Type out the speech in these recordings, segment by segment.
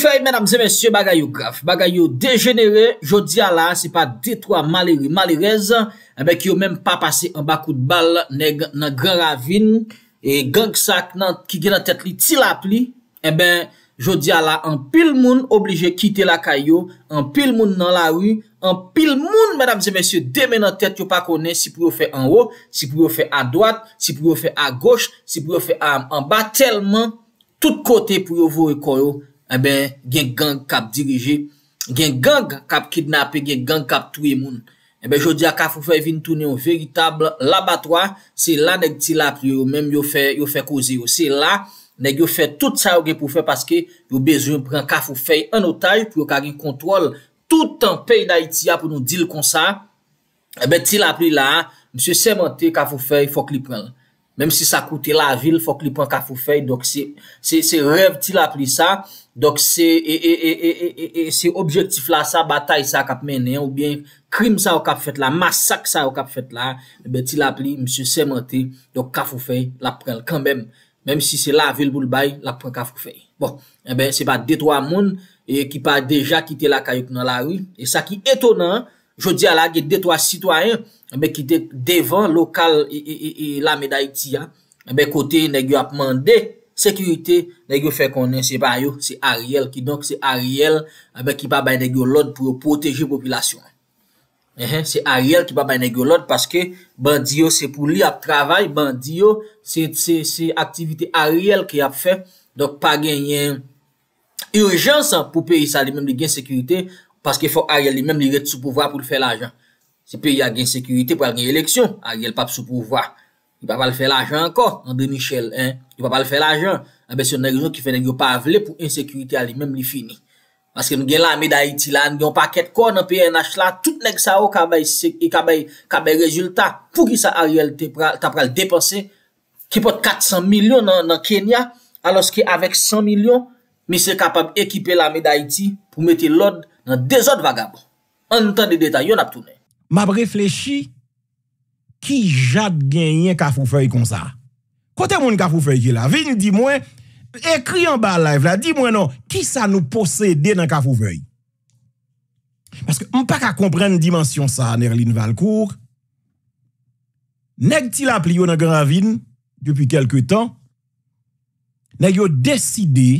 Mèdames et mèsyè, bagayou graf, bagayou degenere, jodi ala, se pa detwa malirez, ebe ki yo mèm pa pase an bakou de bal nan gran ravine, e gang sak nan ki gen nan tèt li, ti lap li, ebe jodi ala, an pil moun oblije kite la kayo, an pil moun nan la ru, an pil moun mèdames et mèsyè, demè nan tèt yo pa kone si pou yo fe an ou, si pou yo fe a doat, si pou yo fe a goch, si pou yo fe a an ba, telman tout kote pou yo vore kon yo. ebe eh gen gang kap dirije, gen gang kap kidnape, gen gang kap touye moun. Ebe eh jodi a Kafoufei vin toune yon veritable labatwa, se la neg ti la pli ou menm yo fe kozi ou. Se la neg yo fe tout sa ou gen pou fe paske yo bezoun pran Kafoufei anotaj pou yo kagin kontrol toutan pey da iti ya pou nou dil kon sa. Ebe eh ti la pli la, msè semente Kafoufei fok li pren lè. Mem si sa koute la vil, fok li pon kafou fèy. Dok se rev ti la pli sa. Dok e, e, e, se objektif la sa, batay sa kap menen. Ou bien krim sa wak ap fèt la, masak sa wak ap fèt la. Ti la pli, msè semente, dok kafou fèy la prel. Kambem, mem si se la vil boul bay, lak pon kafou fèy. Bon, se pa detwa moun, ki pa deja kite la kayok nan la rui. E sa ki etonan. jodi ala ge detwa sitwayen, be ki te devan lokal e la me da iti ya, be kote negyo ap mande, sekurite, negyo fe konen, se bayo, se ariel, ki donk se ariel, be ki pa bay negyo lod pou yo poteji popilasyon. Se ariel ki pa bay negyo lod, paske bandiyo se pou li ap travay, bandiyo, se aktivite ariel ki ap fe, donk pa genyen urjansan pou peri sali, men mi gen sekurite, Paske fò a rèl li mèm li ret sou pouvwa pou li fè l'ajan. Se pe y a gen sekurite pou a gen eleksyon, a rèl pa pou sou pouvwa. Y pa pa li fè l'ajan anko, y pa pa li fè l'ajan. A be se yon nè gen yon ki fè nè gen yon pa vle pou yon sekurite a li mèm li fini. Paske nou gen la me da iti la, nou gen yon paket kon, nou pè yon achla, tout nè gen sa ou ka bè rezultat pou ki sa a rèl te pral depanse. Ki pot 400 milyon nan Kenya, alos ki avek 100 milyon, mi se kapab ekipe la me da iti pou an de zot vagab. An tan de detay yon ap tounen. M ap reflechi ki jad genyen kafoufei kon sa. Kote moun kafoufei ki la? Vin di mwen, ekri an ba live la, di mwen nou, ki sa nou posede nan kafoufei? Paske m pa ka kompren dimensyon sa Nerlin Valcourt, neg ti la pli yon agravin depi kelke tan, ne yo deside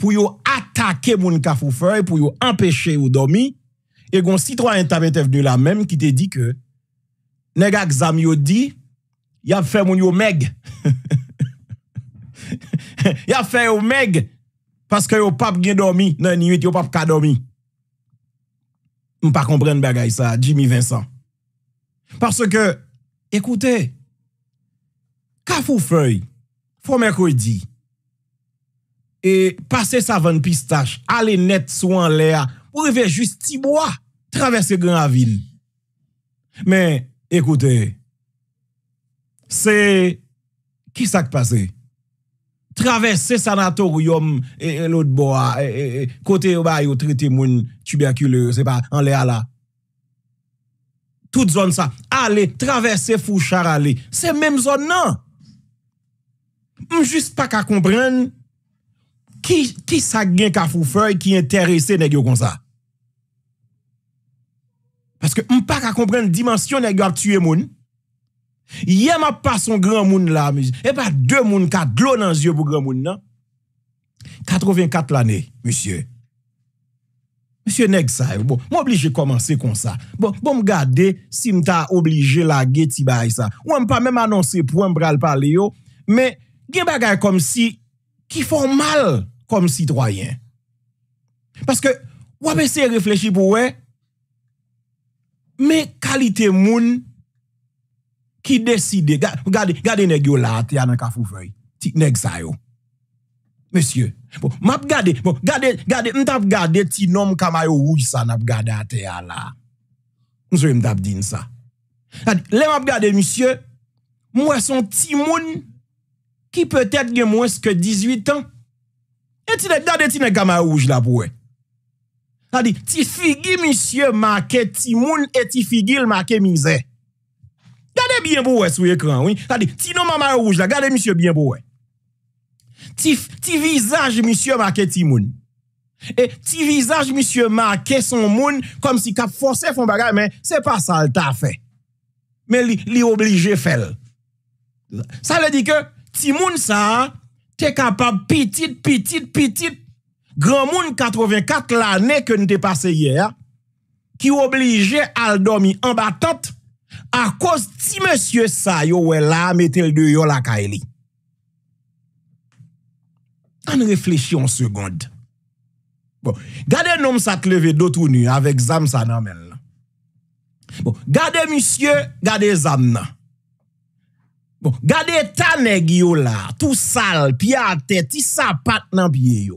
pou yo ap atake moun Kafoufeu pou yo empèche yo domi, e gon Citroën Intamin te venu la mèm ki te di ke, negak zami yo di, ya fe moun yo meg. Ya fe yo meg, paske yo pap gen domi, nan yon yon pap ka domi. M pa kompren bagay sa, Jimmy Vincent. Paske, ekoute, e, Kafoufeu, fò mèk wè di, E pase savan pistache Ale net sou an lea Ou reve juste ti boa Traverse gran avil Men, ekote Se Kisa k pase Traverse sanatorium E, e lout boa e, e, Kote ba yo trite moun Tubekule, sepa, an lea la Tout zon sa Ale traverse fouchar ale Se mem zon nan M juste pa ka komprenn Ki sa gen ka fufoy ki enterese negyo kon sa? Paske m pa ka kompren dimensyon negyo ap tue moun. Ye ma pa son gran moun la. E pa de moun ka glon anzyo pou gran moun nan. 84 lane, misye. Misye neg sa ev. M oblije komanse kon sa. Bon, bon m gade si m ta oblije la ge ti bay sa. Ou m pa menm anonse pou m bral pale yo. Men, gen bagay kom si ki fon mal. comme citoyen. Parce que, ou avez essayé de pour ouais, mais qualité moun qui décide, regardez, regardez nèg yo là, t'es dans Kafoufeuille, petit nèg Monsieur, bon, m'a regardé, bon, regardez, regardez, m't'a regardé petit nom kamayo rouge ça n'a regardé à terre là. Monsieur m't'a dit ça. Là m'a regardé monsieur, moi son ti moun qui peut-être moins que 18 ans E ti ne gade ti ne gama ouj la pou e. Ta di, ti figi misye make timoun e ti figi l make mizè. Gade bien pou e sou ekran, oui. Ta di, ti nou mama ouj la, gade misye bien pou e. Ti visaj misye make timoun. E ti visaj misye make son moun, kom si kap fonse fon bagay, men, se pa sa l ta fe. Men, li oblige fel. Sa le di ke, timoun sa, ha, t'es capable petit, petit, petit, grand monde 84 l'année que nous t'es passé hier, qui obligé à dormir en battante à cause si monsieur ça yo ouais là mettez le dehors la kaili. On réfléchit en seconde. Bon, gardez nom ça te lever d'autre nu avec zam ça nan Bon, gardez monsieur, gardez zam Bon, gade ta neg yo la, tou sal, pi a te, ti sapat nan piye yo.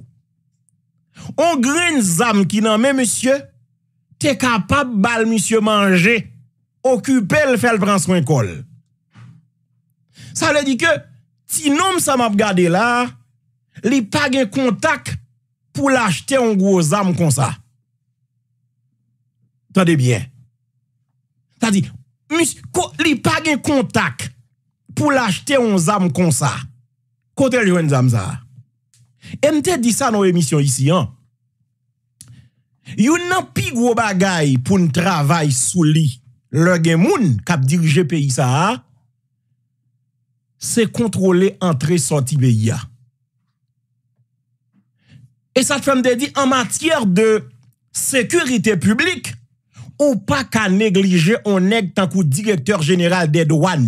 On gre n'zam ki nan, men, monsye, te kapab bal monsye manje, okupe l'fel pran swen kol. Sa le di ke, ti nom sa map gade la, li pag en kontak pou l'achete an gwo zam kon sa. Tade bien. Tade, monsye, li pag en kontak, pou l'achete yon zam kon sa. Kote l yon zam za. E mte di sa nou emisyon isi, an. Yon nan pig wou bagay pou n' travay sou li. Le gen moun kap dirije peyi sa, se kontrole antre santi beya. E sa fèm de di an matyar de sekurite publik, ou pa ka neglije on neg tankou direktor general de douan.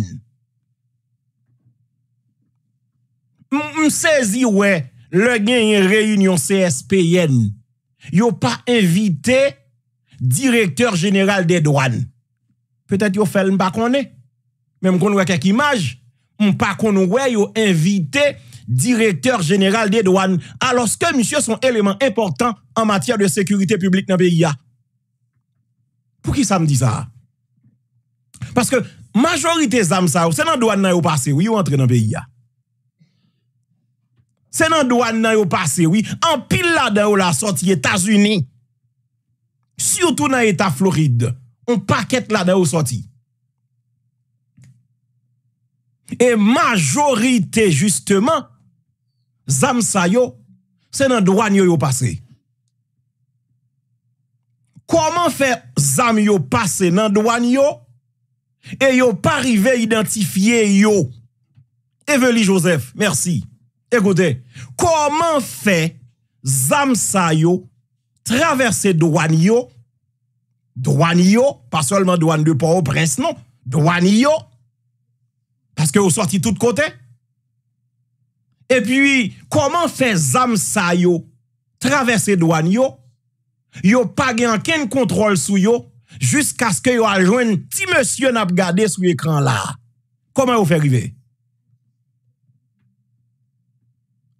M sezi we le gen yon reyunyon CSPN. Yo pa invite direkteur general de douan. Petet yo fel m pa konen. Mem konwe kek imaj. M pa konwe yo invite direkteur general de douan. A loske misyo son eleman important an matia de sekurite publik nan beyi ya. Pou ki sa m di sa? Paske majorite zam sa ou se nan douan nan yo pase ou yo entre nan beyi ya. C'est dans douane qui yo passé, oui. En pile, là dans la états unis Surtout dans État Floride. On paquette la majorité justement, sortie. Et majorité justement, zam sa yo, se nan Comment yo les pase. Koman fe zam yo passé, dans douane yo? Et yo pas arrivé à yo. Evely Joseph, merci. Écoutez, comment fait Zamsayo traverser douane yo, douane yo, pas seulement douane de Port-au-Prince, non, douane parce que vous sorti tout côté. Et puis, comment fait Zamsayo traverser douane yo, n'a pas aucun contrôle sur yo, jusqu'à ce que yo un petit monsieur n'a regardé sur l'écran là. Comment vous fait arriver?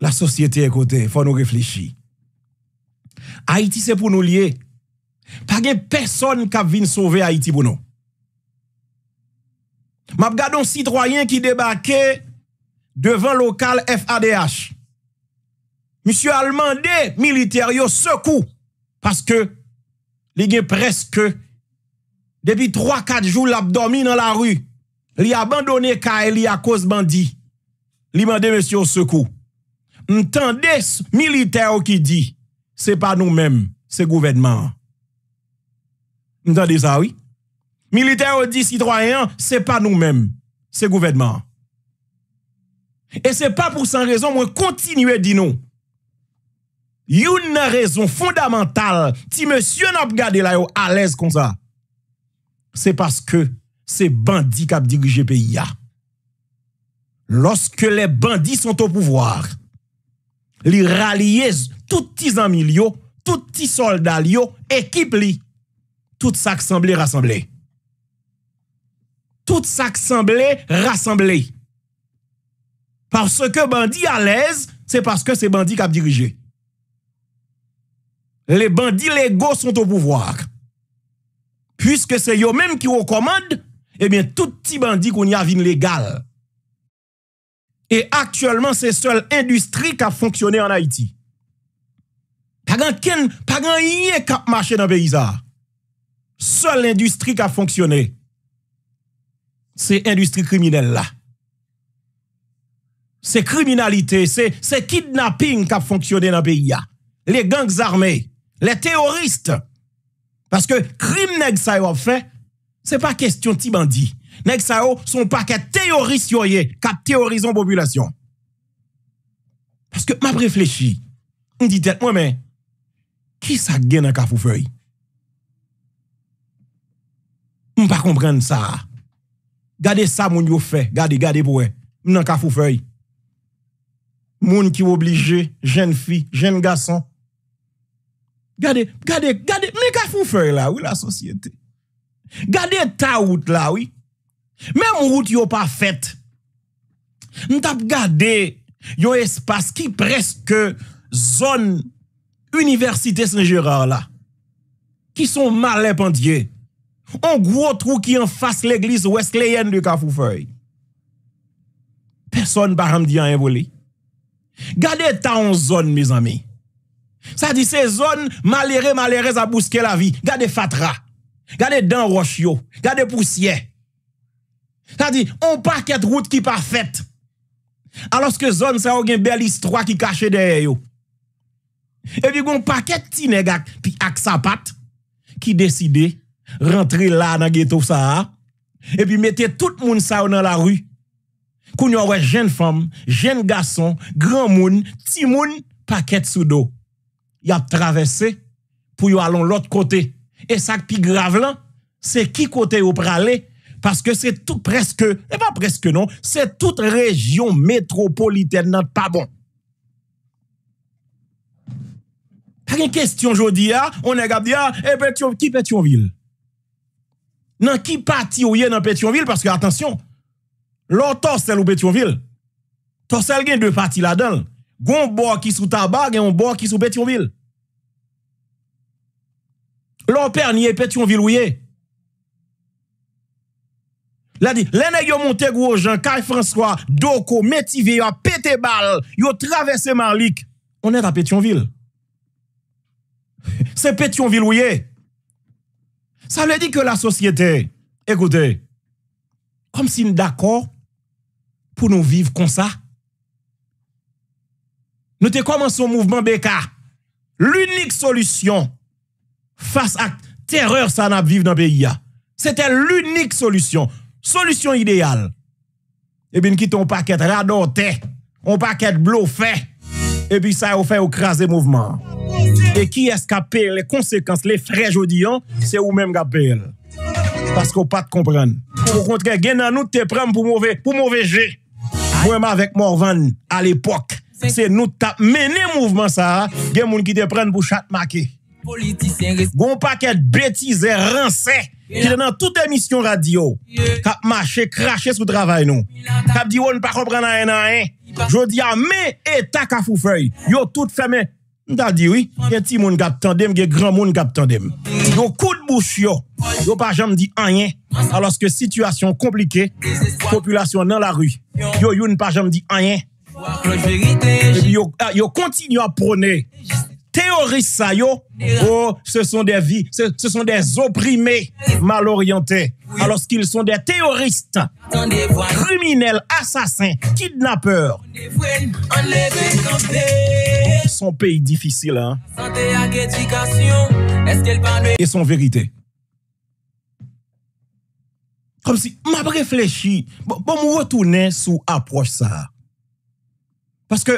la société est faut nous réfléchir. Haïti, c'est pour nous lier. Pas de personne qui vient sauver Haïti pour nous. M'a un citoyen qui débarquait devant local FADH. Monsieur a militaire militaire secours parce que il a presque depuis 3-4 jours l'abdomen dans la rue. Il abandonné car il a cause bandit. Il a demandé monsieur secours. M'tan des, milite ou ki di, se pa nou men, se gouvedman. M'tan des a, oui. Milite ou di, si troyen, se pa nou men, se gouvedman. E se pa pou san rezon, mwen kontinuè di nou. Youn na rezon fondamental, ti mè syon ap gade la yo alèz kon sa, se paske se bandi kap dirije peyi ya. Lorske le bandi son to pouvoar, li ralyez tout ti zanmil yo, tout ti soldal yo, ekip li, tout sa ksamble rassemble. Tout sa ksamble rassemble. Par se ke bandi a lez, se par se ke se bandi kap dirije. Le bandi lego son to pouvoar. Puiske se yo menm ki yo komande, ebyen tout ti bandi kon yav inlegal. Et actuellement c'est seule industrie K'a fonctionné en Haïti Pagan ken, pagan yé K'a marché nan beïza Seule industrie k'a fonctionné C'est industrie kriminelle la C'est kriminalité C'est kidnapping k'a fonctionné Nan beïza Les gangs armés, les terroristes Parce que crime nèg sa y wò fè C'est pas question ti bandi Nèk sa yo, son pa ke teoris yo ye, ka teoriz an population. Paske ma preflechi, m di tèt mwen men, ki sa gen an ka fufoy? M pa kompren sa. Gade sa moun yo fe, gade, gade pou e, m nan ka fufoy. Moun ki w oblije, jen fi, jen gason. Gade, gade, gade, m nan ka fufoy la, wè la sosyete. Gade ta wout la, wè, Mèm mwout yo pa fèt, mt ap gade yo espas ki preske zon Université Saint-Gérard la, ki son malèp an die, an gwo trou ki an fass l'Eglise Westleyen de Kafoufeu. Person baram di an envoli. Gade ta an zon, miz ami. Sa di se zon malère malère zabouske la vi. Gade fatra, gade dan roch yo, gade pousyè. Sa di, on pa ket route ki pa fèt. Aloske zon sa ou gen bel istroa ki kache deye yo. E pi gon pa ket ti negak pi ak sapat, ki deside rentre la nan geto sa a, e pi mette tout moun sa ou nan la rü, kou nou a wè jen fòm, jen gason, gran moun, ti moun, pa ket sou do. Yap travesse pou yo alon lot kote. E sak pi grav lan, se ki kote yo prale, parce que c'est tout presque, et eh pas ben, presque non, c'est toute région métropolitaine n'est pas bon. Pas une question aujourd'hui, ah, on est dit, et Petion, qui Pétionville? Dans qui parti ou dans Pétionville? Parce que, attention, l'autre c'est ou Pétionville. celle gen deux parties là-dedans. Gon bord qui sous tabac, et un bord qui sous Pétionville. L'on perd ni Pétionville ou est? La di, lène yo montè gwo jen, kaj François, doko, metive yo, pète bal, yo travesse marlik. Onè da Pétionville. Se Pétionville ou ye. Sa lè di ke la sosyete, ekoute, kom sin d'akor pou nou viv kon sa. Nou te kom an son mouvment BK. L'unik solusyon, fas ak terreur sa nan ap viv nan BIA. Se te l'unik solusyon. Lène yo montè gwo jen, kaj François, doko, metive yo, pète bal, yo travesse marlik. Solusyon ideal E bin kiton paket rado te On paket blo fe E bin sa yo fe yo kras de mouvman E ki eskapel Le konsekans, le frej odiyan Se ou men gapel Paske ou pat kompren Ou kontre gen nan nou te prem pou mouve ge Mwen ma vek Morvan A l'epok Se nou tap mene mouvman sa Gen moun ki te pren pou chat make Gon paket betize ranse Ki denan tout demisyon radio, kap mache, krashe sou travay nou. Kap di yo n pa komprena enan en, eh. jo di a me etak a fufay. Yo tout feme, n ta di oui, gen ti moun gap tendem, gen gran moun gap tendem. Yo kou de bouch yo, yo pa jam di enan, eh. aloske situasyon komplike, populasyon nan la ru, yo yo n pa jam di enan. Eh. Yo kontinyo a pronen, Teorist sa yo, se oh, son de opprimé, mal oryanté. Alos ki son de teorist, kriminel, asasin, kidnapper. Son peyi difisil. E son verite. Kom si, m ap reflechi, bon, bon, m wotounen sou aproch sa. Paske,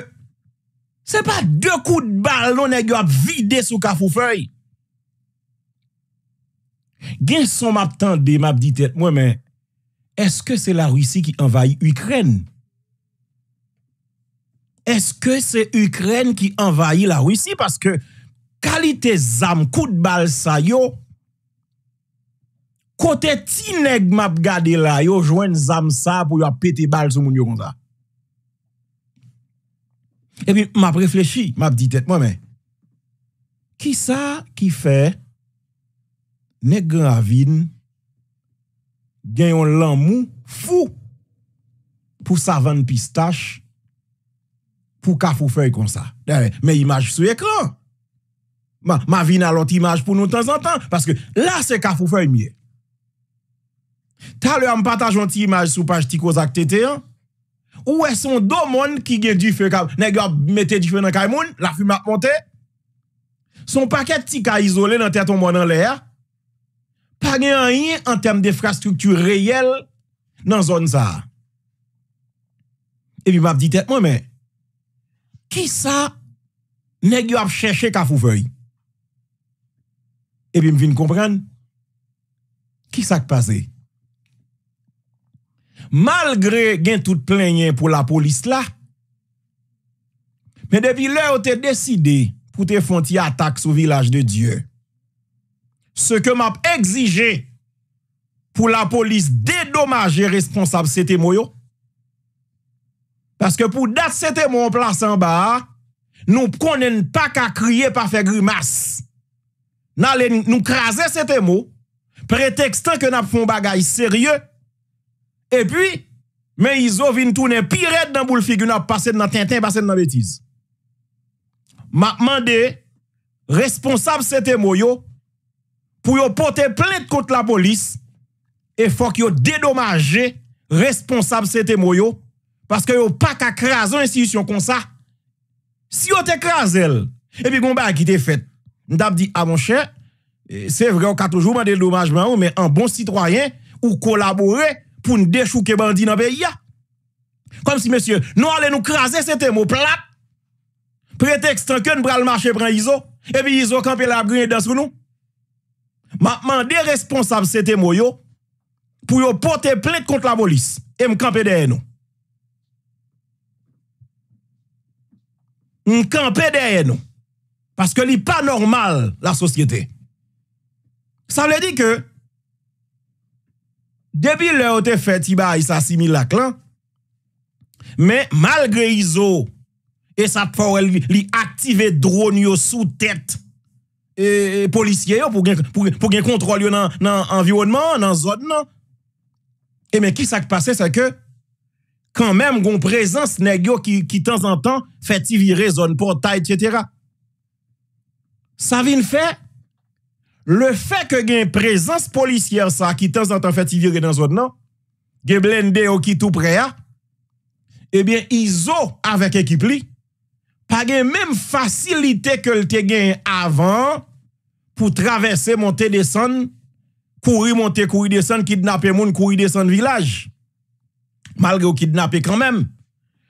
Se pa de kou de bal non e gyo ap vide sou kafou fey? Gen son map tan de map di tet mwen men, eske se la Rwisi ki envayi Ukren? Eske se Ukren ki envayi la Rwisi? Paske kalite zam kou de bal sa yo, kote ti neg map gade la yo, jwen zam sa pou yo ap pete bal sou moun yon za. epi m ap reflechi, m ap ditet mwen men ki sa ki fe ne gen avin gen yon lan mou fou pou savan pistache pou kafou fey kon sa m e imaj sou ekran m avin alot imaj pou nou ton zantan paske la se kafou fey mye tal yo am pataj yon ti imaj sou paj ti kozak tete yon Ou e son do mon ki gen di fe Ne ge ap mette di fe nan kay moun La fume ap monte Son paket ti ka izole nan teton mon nan lè Pa gen an yin An tem defra struktur reyel Nan zon za Ebi map ditet mwen men Ki sa Ne ge ap chèche Kafou vey Ebi mvin kompren Ki sa k pasè malgre gen tout plenye pou la polis la, men devile ou te deside pou te fonti atak sou vilaj de Diyo. Se ke map egzije pou la polis dedomaje responsable sete mou yo, paske pou dat sete mou an plas an ba, nou konen pa ka kriye pa fe grimas. Nan le nou krasen sete mou, pretextan ke nap fon bagay serye, E pi, men yi zo vin toune piret nan bou l fig yon ap pase nan tintin, pase nan betiz. Man de, responsable se te mou yo, pou yo pote plek kote la polis, e fok yo dedomaje responsable se te mou yo, paske yo pa ka krasan yon sitisyon kon sa, si yo te krasel, e pi bon ba ki te fet. Ndap di, ah, a mon chen, se vre yo ka toujou man de dedomajman ou, men an bon sitroyen ou kolabore, pou nou dechou ke bandi nan pe ya. Kom si, monsye, nou ale nou krasè, se te mou plat, pretextan ke nou bral mache pran Izo, e bi Izo kampe la grine dan sou nou. Maman de responsable se te mou yo, pou yo pote plek kont la bolis, e mou kampe deye nou. Mou kampe deye nou, paske li pa normal la sosyete. Sa vle di ke, Debile ou te feti ba isa simil lak lan, men malgre i zo, e sa pou el li aktive dron yo sou tet, e, e polisye yo pou gen kontrol yo nan environman, nan zon nan, e men ki sak pase sa ke, kan menm gon prezans negyo ki tan zan tan feti vire zon portay, etc. Sa vin fe? Le fè ke gen prezans polisyèr sa, ki tansan tan fè ti vire nan zòd nan, ge blende ou ki tou prea, ebyen eh izo avèk ekip li, pa gen mèm fasilite ke lte gen avan, pou travèse monte desan, kouri monte kouri desan, ki dnape moun kouri desan vilaj, malge ou ki dnape kran mèm,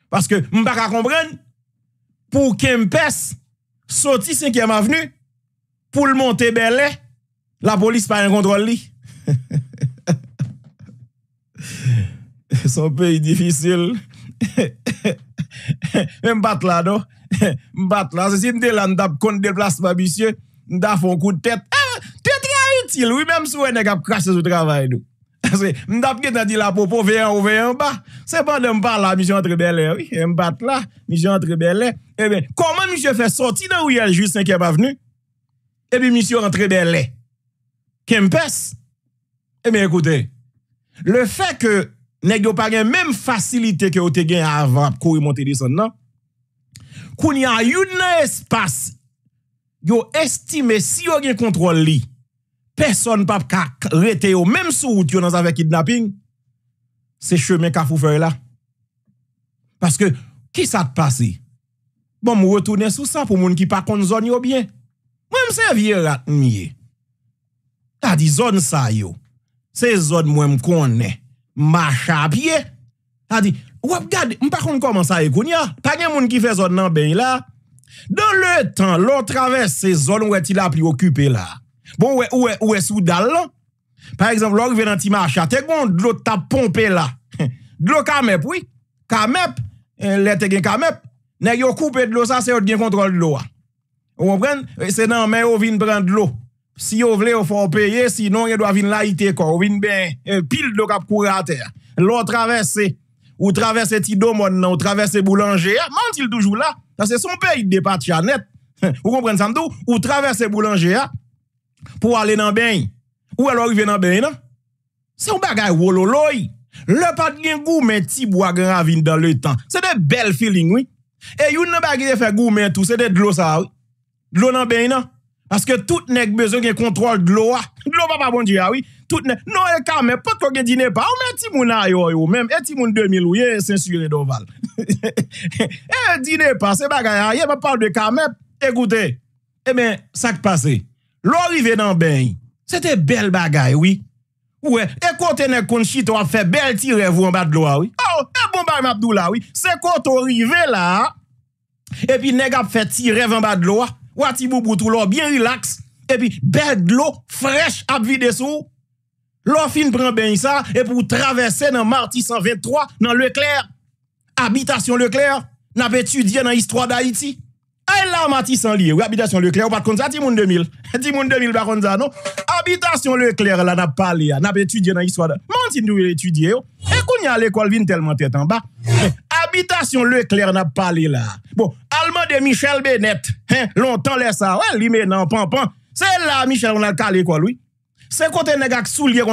paske m baka komprèn, pou kempès, soti 5èm avnü, pou l monte belè, La polis pa yon kontrol li. Son pe yon dificil. Mwen bat la do. Mwen bat la. Se si mwen de la mwen tap kon de plasman mwen se. Mwen da fon kou de ah, tet. Eh, te tre a itil. Mwen mwen mwen tap krasse sou travay do. Mwen tap net nan di la popo. Veyon ou veyon ba. Se pan de mwen pa la mwen se entre belen. Mwen bat la. Mwen se entre belen. Eh koman mwen se fè soti nan ou yon ju 5e avnou? E eh bi mwen se entre belen. Kempes, e eh mi ekoute, le fe ke nek yo pa gen menm fasilite ke yo te gen avrap kou yon monte dison nan, koun ya yon espas yo estime si yo gen kontrol li, peson pap ka rete yo menm sou yon nan zave kidnapping, se che menm ka fou fey la. Paske, ki sa te pase? Bon mou retounen sou sa pou moun ki pa konzon yo bien. Mwenm se vye rat miye. A di zon sa yo, se zon mwen mkon ne, macha apye. A di, wap gad, mpa kon koman sa yo koun ya, pa gen moun ki fe zon nan ben la. Don le tan, lo traves se zon wè ti la pli okupe la. Bon wè, wè, wè sou dal la. Par exemple, lòk venan ti macha, te kon dlo ta pompe la. Dlo kamep, wè, kamep, eh, lè te gen kamep. Nè yo koupe dlo sa, se yo gen kontrol dlo a. Ou mwen pren, se nan men yo vin pren dlo a. Si yo vle yo fon peye, si non yo do avin la ite kon, avin ben eh, pil do kap kura atè. Lo travesse, ou travesse ti domon nan, ou travesse boulanger, ah, mantil toujou la, sa se son pey de pat chanet. Ou kompren san tou, ou travesse boulanger, ah, pou ale nan ben, ou alo avin nan ben nan, se ou bagay wololoy. Le pat gen gou men ti boagra avin dan le tan. Se de bel feeling, oui. E yon nan bagay fe gou men tou, se de glosan, glosan ben nan, Aske tout nek bezon gen kontrol glo a. Ah. Glo pa pa bon di ya, ah oui. Tout nek, nou e kamen, pot lo gen dine pa. Ou men, eti moun a yo yo, men. Eti moun 2000 ou, ye, sensi re do val. E dine pa, se bagay a, ye, me pal de kamen. Egouten, e men, sak pase. Lo rive nan ben yi, se te bel bagay, oui. Ou e, e konten e konchit ou a ah. fe bel ti revou an bat glo a, oui. Ou, e bon bagay mabdou la, oui. Se konton rive la, e pi neg ap fe ti revou an bat glo a, wati bou boutou lò, byen rilaks, epi berk lò, frech ap vide sou, lò fin pren ben yisa, epi ou travesse nan Marti 123, nan Leclerc, Abitation Leclerc, nan ap etudye nan histoire d'Haïti, ay la Marti 100 liye, ou Abitation Leclerc, ou pat kon sa Timoun 2000, Timoun 2000 baronza, non? Abitation Leclerc la nan ap pale ya, nan ap etudye nan histoire d'Haïti, manti nou e oh. etudye yo, e koun ya l'ekol vin telman tetan, ba, e, Habitasyon Leclerc nan pale la bon, Alman de Michel Bennett Lontan non, le sa Se la Michel Se kote negak sou liye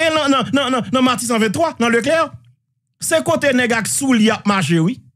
Nan Matis 123 Se kote negak sou liye Nan Matis 123